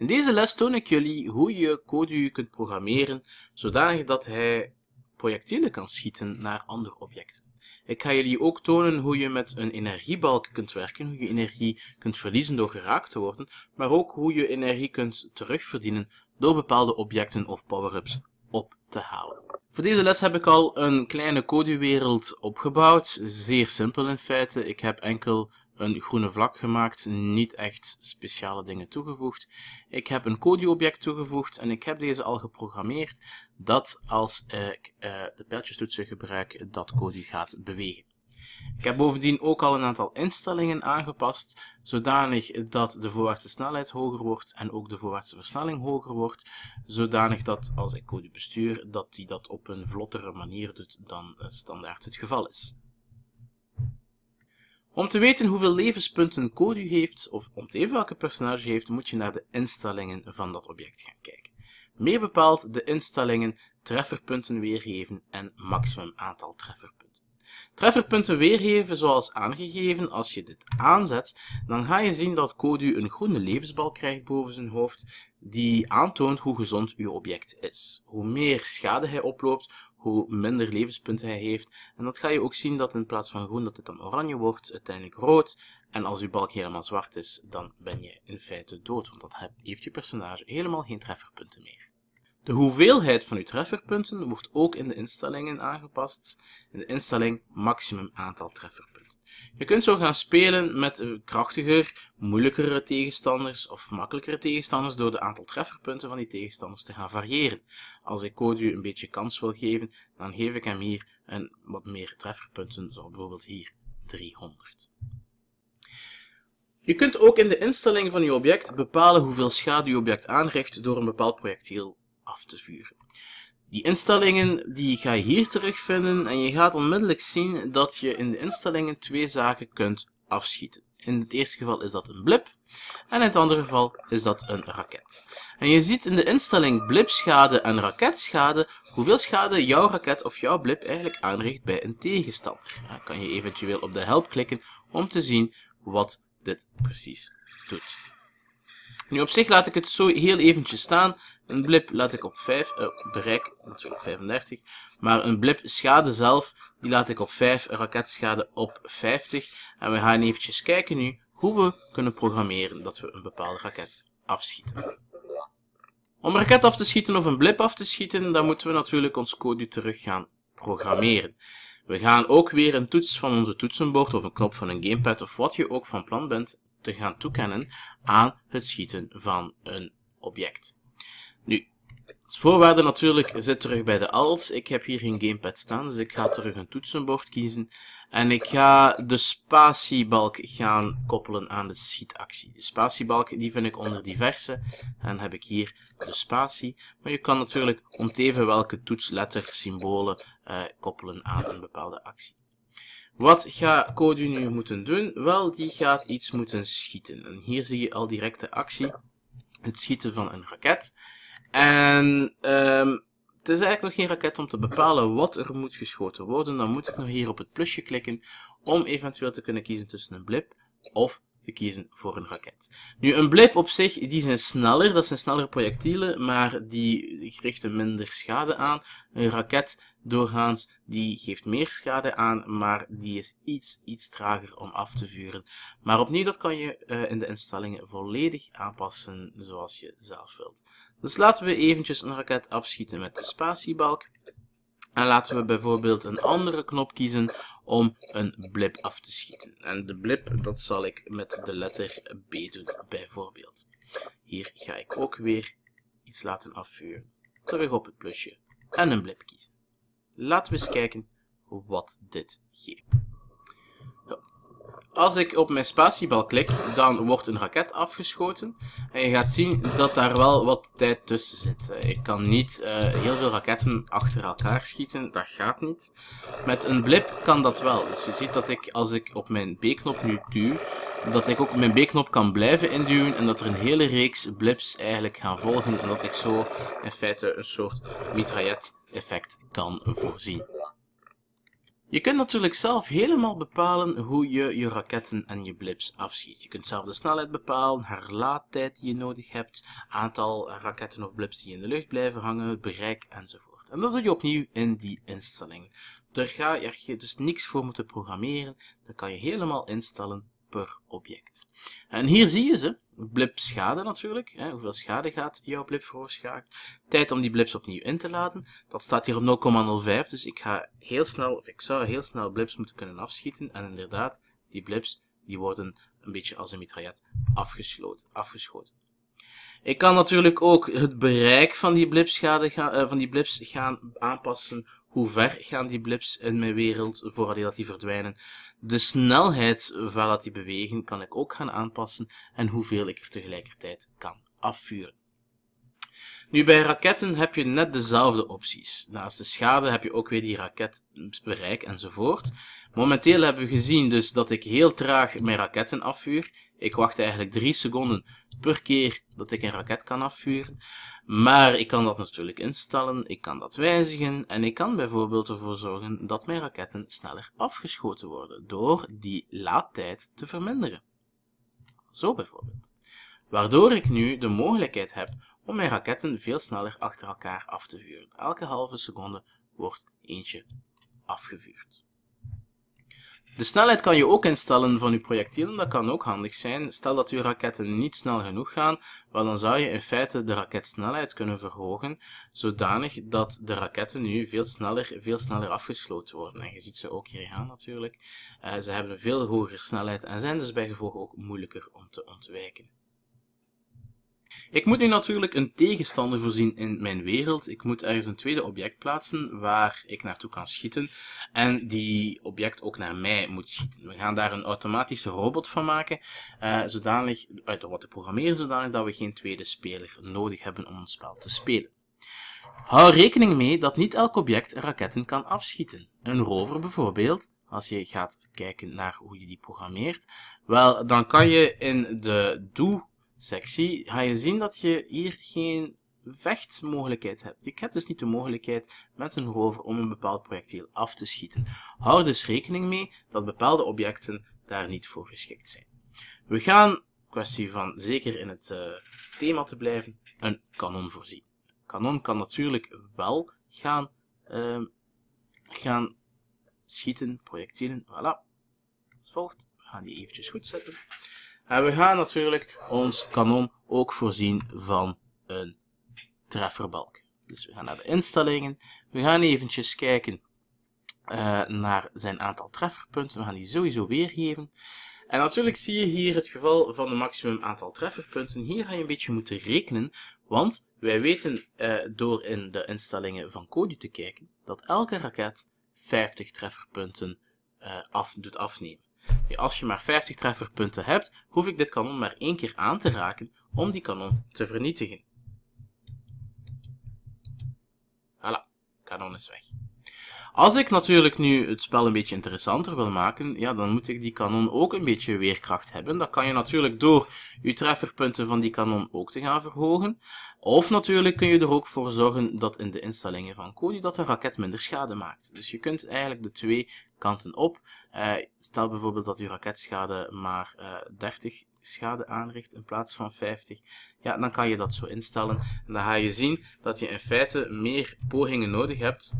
In deze les toon ik jullie hoe je codu kunt programmeren, zodanig dat hij projectielen kan schieten naar andere objecten. Ik ga jullie ook tonen hoe je met een energiebalk kunt werken, hoe je energie kunt verliezen door geraakt te worden, maar ook hoe je energie kunt terugverdienen door bepaalde objecten of power-ups op te halen. Voor deze les heb ik al een kleine codewereld opgebouwd, zeer simpel in feite. Ik heb enkel een groene vlak gemaakt, niet echt speciale dingen toegevoegd. Ik heb een Kodi-object toegevoegd en ik heb deze al geprogrammeerd dat als ik uh, de pijltjestoetsen gebruik, dat Kodi gaat bewegen. Ik heb bovendien ook al een aantal instellingen aangepast, zodanig dat de voorwaartse snelheid hoger wordt en ook de voorwaartse versnelling hoger wordt, zodanig dat als ik Kodi bestuur, dat die dat op een vlottere manier doet dan eh, standaard het geval is. Om te weten hoeveel levenspunten een heeft, of om te even welke personage heeft, moet je naar de instellingen van dat object gaan kijken. Meer bepaald de instellingen trefferpunten weergeven en maximum aantal trefferpunten. Trefferpunten weergeven zoals aangegeven, als je dit aanzet, dan ga je zien dat Kodu een groene levensbal krijgt boven zijn hoofd, die aantoont hoe gezond uw object is. Hoe meer schade hij oploopt, hoe minder levenspunten hij heeft. En dat ga je ook zien dat in plaats van groen dat dit dan oranje wordt, uiteindelijk rood. En als uw balk helemaal zwart is, dan ben je in feite dood, want dat heeft je personage helemaal geen trefferpunten meer. De hoeveelheid van uw trefferpunten wordt ook in de instellingen aangepast. In de instelling maximum aantal trefferpunten. Je kunt zo gaan spelen met krachtiger, moeilijkere tegenstanders of makkelijkere tegenstanders door de aantal trefferpunten van die tegenstanders te gaan variëren. Als ik Cody een beetje kans wil geven, dan geef ik hem hier een wat meer trefferpunten, zoals bijvoorbeeld hier 300. Je kunt ook in de instelling van je object bepalen hoeveel schade je object aanricht door een bepaald projectiel af te vuren. Die instellingen die ga je hier terugvinden en je gaat onmiddellijk zien dat je in de instellingen twee zaken kunt afschieten. In het eerste geval is dat een blip en in het andere geval is dat een raket. En je ziet in de instelling blipschade en raketschade hoeveel schade jouw raket of jouw blip eigenlijk aanricht bij een tegenstander. Dan kan je eventueel op de help klikken om te zien wat dit precies doet. Nu op zich laat ik het zo heel eventjes staan een blip laat ik op 5, uh, bereik natuurlijk 35, maar een blip schade zelf, die laat ik op 5, raketschade op 50. En we gaan eventjes kijken nu hoe we kunnen programmeren dat we een bepaalde raket afschieten. Om een raket af te schieten of een blip af te schieten, dan moeten we natuurlijk ons code terug gaan programmeren. We gaan ook weer een toets van onze toetsenbord of een knop van een gamepad of wat je ook van plan bent te gaan toekennen aan het schieten van een object. Als voorwaarde natuurlijk zit terug bij de als. Ik heb hier geen gamepad staan, dus ik ga terug een toetsenbord kiezen. En ik ga de spatiebalk gaan koppelen aan de schietactie. De spatiebalk die vind ik onder diverse. En heb ik hier de spatie. Maar je kan natuurlijk om teven welke toets, letter, symbolen eh, koppelen aan een bepaalde actie. Wat gaat Cody nu moeten doen? Wel, die gaat iets moeten schieten. En hier zie je al directe actie. Het schieten van een raket. En um, het is eigenlijk nog geen raket om te bepalen wat er moet geschoten worden. Dan moet ik nog hier op het plusje klikken om eventueel te kunnen kiezen tussen een blip of te kiezen voor een raket. Nu, een blip op zich, die zijn sneller, dat zijn snellere projectielen, maar die richten minder schade aan. Een raket, doorgaans, die geeft meer schade aan, maar die is iets, iets trager om af te vuren. Maar opnieuw, dat kan je eh, in de instellingen volledig aanpassen zoals je zelf wilt. Dus laten we eventjes een raket afschieten met de spatiebalk. En laten we bijvoorbeeld een andere knop kiezen om een blip af te schieten. En de blip, dat zal ik met de letter B doen, bijvoorbeeld. Hier ga ik ook weer iets laten afvuren. Terug op het plusje. En een blip kiezen. Laten we eens kijken wat dit geeft. Als ik op mijn spatiebal klik, dan wordt een raket afgeschoten. En je gaat zien dat daar wel wat tijd tussen zit. Ik kan niet eh, heel veel raketten achter elkaar schieten, dat gaat niet. Met een blip kan dat wel. Dus je ziet dat ik, als ik op mijn B-knop nu duw, dat ik ook mijn B-knop kan blijven induwen en dat er een hele reeks blips eigenlijk gaan volgen en dat ik zo in feite een soort mitraillet effect kan voorzien. Je kunt natuurlijk zelf helemaal bepalen hoe je je raketten en je blips afschiet. Je kunt zelf de snelheid bepalen, herlaadtijd die je nodig hebt, aantal raketten of blips die in de lucht blijven hangen, bereik enzovoort. En dat doe je opnieuw in die instelling. Daar ga je dus niks voor moeten programmeren, dat kan je helemaal instellen per object. En hier zie je ze, blip schade natuurlijk. Hè? Hoeveel schade gaat jouw blip veroorzaakt? Tijd om die blips opnieuw in te laden. Dat staat hier op 0,05. Dus ik ga heel snel, of ik zou heel snel blips moeten kunnen afschieten. En inderdaad, die blips die worden een beetje als een mitraillet afgesloten, afgeschoten. Ik kan natuurlijk ook het bereik van die blips, eh, van die blips gaan aanpassen hoe ver gaan die blips in mijn wereld voordat die verdwijnen. De snelheid dat die bewegen kan ik ook gaan aanpassen en hoeveel ik er tegelijkertijd kan afvuren. Nu, bij raketten heb je net dezelfde opties. Naast de schade heb je ook weer die raketbereik enzovoort. Momenteel hebben we gezien dus dat ik heel traag mijn raketten afvuur. Ik wacht eigenlijk 3 seconden per keer dat ik een raket kan afvuren. Maar ik kan dat natuurlijk instellen, ik kan dat wijzigen en ik kan bijvoorbeeld ervoor zorgen dat mijn raketten sneller afgeschoten worden door die laadtijd te verminderen. Zo bijvoorbeeld. Waardoor ik nu de mogelijkheid heb om mijn raketten veel sneller achter elkaar af te vuren. Elke halve seconde wordt eentje afgevuurd. De snelheid kan je ook instellen van uw projectielen, dat kan ook handig zijn. Stel dat uw raketten niet snel genoeg gaan, dan zou je in feite de raketsnelheid kunnen verhogen, zodanig dat de raketten nu veel sneller, veel sneller afgesloten worden. En je ziet ze ook hier gaan natuurlijk. Eh, ze hebben een veel hogere snelheid en zijn dus bijgevolg ook moeilijker om te ontwijken. Ik moet nu natuurlijk een tegenstander voorzien in mijn wereld. Ik moet ergens een tweede object plaatsen waar ik naartoe kan schieten. En die object ook naar mij moet schieten. We gaan daar een automatische robot van maken. Eh, zodanig, uit eh, wat te programmeren, zodanig dat we geen tweede speler nodig hebben om ons spel te spelen. Hou rekening mee dat niet elk object raketten kan afschieten. Een rover bijvoorbeeld, als je gaat kijken naar hoe je die programmeert, wel, dan kan je in de do sectie ga je zien dat je hier geen vechtmogelijkheid hebt. Ik heb dus niet de mogelijkheid met een rover om een bepaald projectiel af te schieten. Hou dus rekening mee dat bepaalde objecten daar niet voor geschikt zijn. We gaan, kwestie van zeker in het eh, thema te blijven, een kanon voorzien. Een kanon kan natuurlijk wel gaan, ehm, gaan schieten, projectielen, voilà. Als volgt, we gaan die eventjes goed zetten. En we gaan natuurlijk ons kanon ook voorzien van een trefferbalk. Dus we gaan naar de instellingen. We gaan eventjes kijken eh, naar zijn aantal trefferpunten. We gaan die sowieso weergeven. En natuurlijk zie je hier het geval van de maximum aantal trefferpunten. Hier ga je een beetje moeten rekenen, want wij weten eh, door in de instellingen van Cody te kijken, dat elke raket 50 trefferpunten eh, doet afnemen als je maar 50 trefferpunten hebt, hoef ik dit kanon maar één keer aan te raken om die kanon te vernietigen. Voilà, kanon is weg. Als ik natuurlijk nu het spel een beetje interessanter wil maken, ja, dan moet ik die kanon ook een beetje weerkracht hebben. Dat kan je natuurlijk door je trefferpunten van die kanon ook te gaan verhogen. Of natuurlijk kun je er ook voor zorgen dat in de instellingen van Cody dat een raket minder schade maakt. Dus je kunt eigenlijk de twee kanten op. Eh, stel bijvoorbeeld dat uw raketschade maar 30 eh, schade aanricht in plaats van 50. Ja, dan kan je dat zo instellen. En dan ga je zien dat je in feite meer pogingen nodig hebt.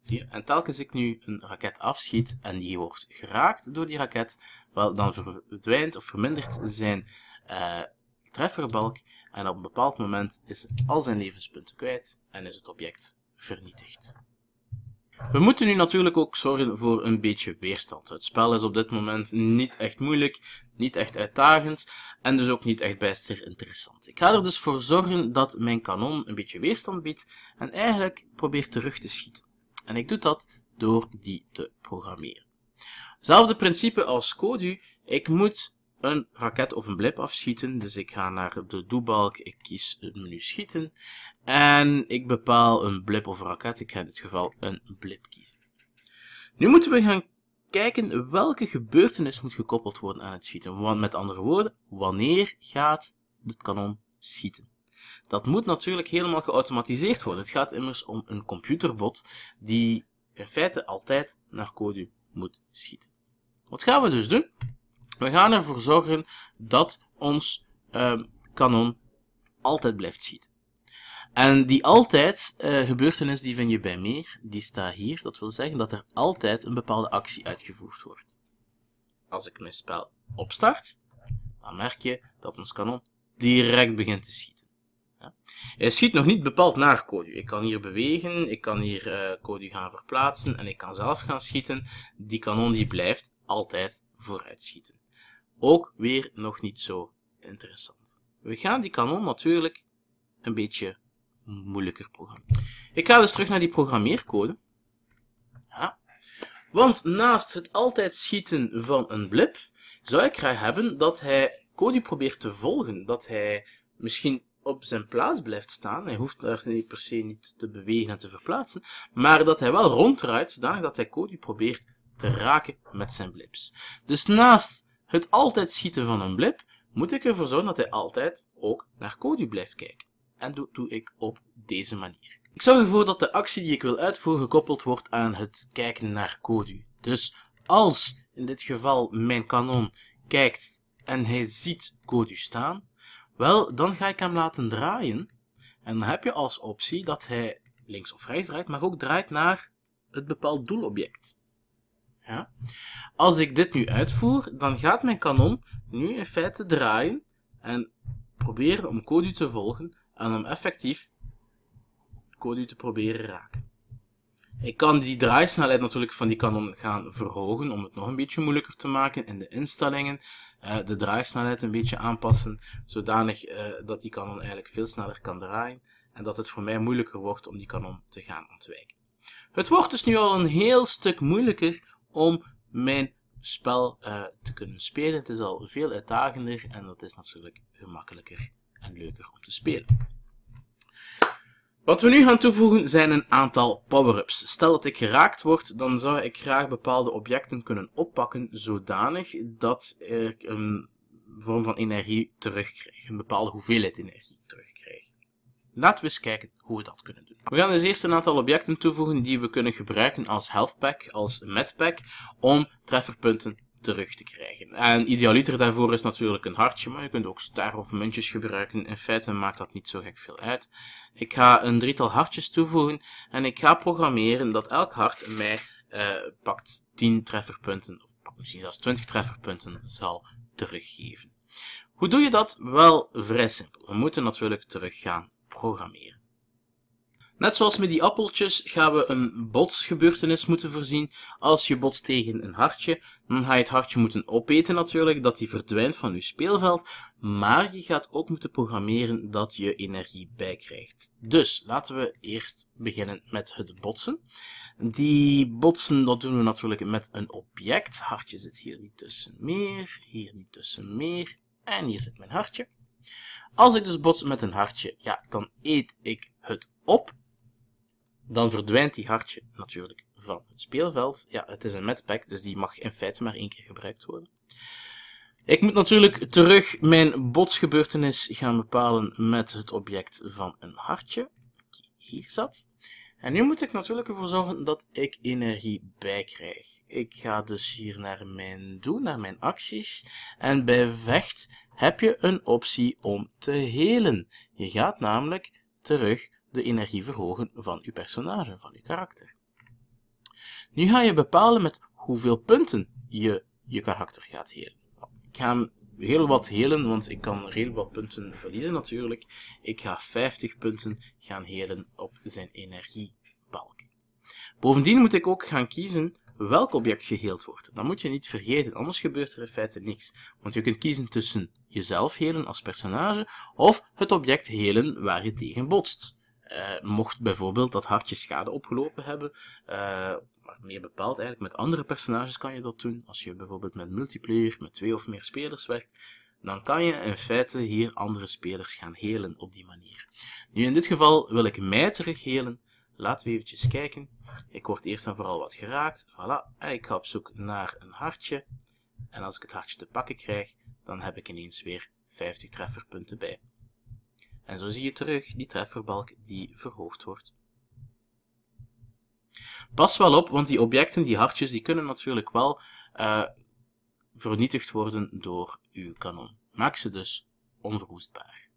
Zie En telkens ik nu een raket afschiet en die wordt geraakt door die raket, wel, dan verdwijnt of vermindert zijn eh, trefferbalk. En op een bepaald moment is al zijn levenspunten kwijt en is het object vernietigd. We moeten nu natuurlijk ook zorgen voor een beetje weerstand. Het spel is op dit moment niet echt moeilijk, niet echt uitdagend en dus ook niet echt bijster interessant. Ik ga er dus voor zorgen dat mijn kanon een beetje weerstand biedt en eigenlijk probeert terug te schieten. En ik doe dat door die te programmeren. Hetzelfde principe als codu. Ik moet een raket of een blip afschieten. Dus ik ga naar de doelbalk, ik kies het menu schieten. En ik bepaal een blip of raket. Ik ga in dit geval een blip kiezen. Nu moeten we gaan kijken welke gebeurtenis moet gekoppeld worden aan het schieten. Want met andere woorden, wanneer gaat het kanon schieten? Dat moet natuurlijk helemaal geautomatiseerd worden. Het gaat immers om een computerbot die in feite altijd naar code moet schieten. Wat gaan we dus doen? We gaan ervoor zorgen dat ons ehm, kanon altijd blijft schieten. En die altijd uh, gebeurtenis die vind je bij meer, die staat hier. Dat wil zeggen dat er altijd een bepaalde actie uitgevoerd wordt. Als ik mijn spel opstart, dan merk je dat ons kanon direct begint te schieten. Ja. Hij schiet nog niet bepaald naar Kodu. Ik kan hier bewegen, ik kan hier uh, Kodu gaan verplaatsen en ik kan zelf gaan schieten. Die kanon die blijft altijd vooruit schieten. Ook weer nog niet zo interessant. We gaan die kanon natuurlijk een beetje moeilijker programma. Ik ga dus terug naar die programmeercode. Ja. Want naast het altijd schieten van een blip, zou ik graag hebben dat hij Cody probeert te volgen. Dat hij misschien op zijn plaats blijft staan. Hij hoeft daar niet per se niet te bewegen en te verplaatsen. Maar dat hij wel ronddraait, zodanig dat hij Cody probeert te raken met zijn blips. Dus naast het altijd schieten van een blip, moet ik ervoor zorgen dat hij altijd ook naar Cody blijft kijken. En dat doe ik op deze manier. Ik zorg ervoor dat de actie die ik wil uitvoeren gekoppeld wordt aan het kijken naar Kodu. Dus als in dit geval mijn kanon kijkt en hij ziet Kodu staan, wel, dan ga ik hem laten draaien. En dan heb je als optie dat hij links of rechts draait, maar ook draait naar het bepaald doelobject. Ja. Als ik dit nu uitvoer, dan gaat mijn kanon nu in feite draaien en proberen om Kodu te volgen en om effectief code te proberen raken. Ik kan die draaisnelheid natuurlijk van die kanon gaan verhogen om het nog een beetje moeilijker te maken in de instellingen. Uh, de draaisnelheid een beetje aanpassen, zodanig eh, dat die kanon eigenlijk veel sneller kan draaien en dat het voor mij moeilijker wordt om die kanon te gaan ontwijken. Het wordt dus nu al een heel stuk moeilijker om mijn spel eh, te kunnen spelen. Het is al veel uitdagender en dat is natuurlijk gemakkelijker en leuker om te spelen. Wat we nu gaan toevoegen zijn een aantal power-ups. Stel dat ik geraakt word, dan zou ik graag bepaalde objecten kunnen oppakken zodanig dat ik een vorm van energie terugkrijg, een bepaalde hoeveelheid energie terugkrijg. Laten we eens kijken hoe we dat kunnen doen. We gaan dus eerst een aantal objecten toevoegen die we kunnen gebruiken als health pack, als pack, om trefferpunten terug te krijgen. En idealiter daarvoor is natuurlijk een hartje, maar je kunt ook ster of muntjes gebruiken. In feite maakt dat niet zo gek veel uit. Ik ga een drietal hartjes toevoegen en ik ga programmeren dat elk hart mij uh, pakt 10 trefferpunten, of misschien zelfs 20 trefferpunten, zal teruggeven. Hoe doe je dat? Wel, vrij simpel. We moeten natuurlijk terug gaan programmeren. Net zoals met die appeltjes gaan we een botsgebeurtenis moeten voorzien. Als je botst tegen een hartje, dan ga je het hartje moeten opeten natuurlijk, dat die verdwijnt van je speelveld. Maar je gaat ook moeten programmeren dat je energie bijkrijgt. Dus laten we eerst beginnen met het botsen. Die botsen, dat doen we natuurlijk met een object. Hartje zit hier niet tussen meer, hier niet tussen meer. En hier zit mijn hartje. Als ik dus bots met een hartje, ja, dan eet ik het op dan verdwijnt die hartje natuurlijk van het speelveld. Ja, het is een medpack, dus die mag in feite maar één keer gebruikt worden. Ik moet natuurlijk terug mijn botsgebeurtenis gaan bepalen met het object van een hartje, die hier zat. En nu moet ik natuurlijk ervoor zorgen dat ik energie bijkrijg. Ik ga dus hier naar mijn doen, naar mijn acties. En bij vecht heb je een optie om te helen. Je gaat namelijk terug de energie verhogen van uw personage, van uw karakter. Nu ga je bepalen met hoeveel punten je je karakter gaat helen. Ik ga hem heel wat helen, want ik kan heel wat punten verliezen natuurlijk. Ik ga 50 punten gaan helen op zijn energiebalk. Bovendien moet ik ook gaan kiezen welk object geheeld wordt. Dat moet je niet vergeten, anders gebeurt er in feite niks. Want je kunt kiezen tussen jezelf helen als personage of het object helen waar je tegen botst. Eh, mocht bijvoorbeeld dat hartje schade opgelopen hebben, eh, maar meer bepaald eigenlijk met andere personages kan je dat doen. Als je bijvoorbeeld met multiplayer, met twee of meer spelers werkt, dan kan je in feite hier andere spelers gaan helen op die manier. Nu in dit geval wil ik mij terug helen. Laten we eventjes kijken. Ik word eerst en vooral wat geraakt. Voilà. En ik ga op zoek naar een hartje. En als ik het hartje te pakken krijg, dan heb ik ineens weer 50 trefferpunten bij. En zo zie je terug die trefferbalk die verhoogd wordt. Pas wel op, want die objecten, die hartjes, die kunnen natuurlijk wel eh, vernietigd worden door uw kanon. Maak ze dus onverwoestbaar.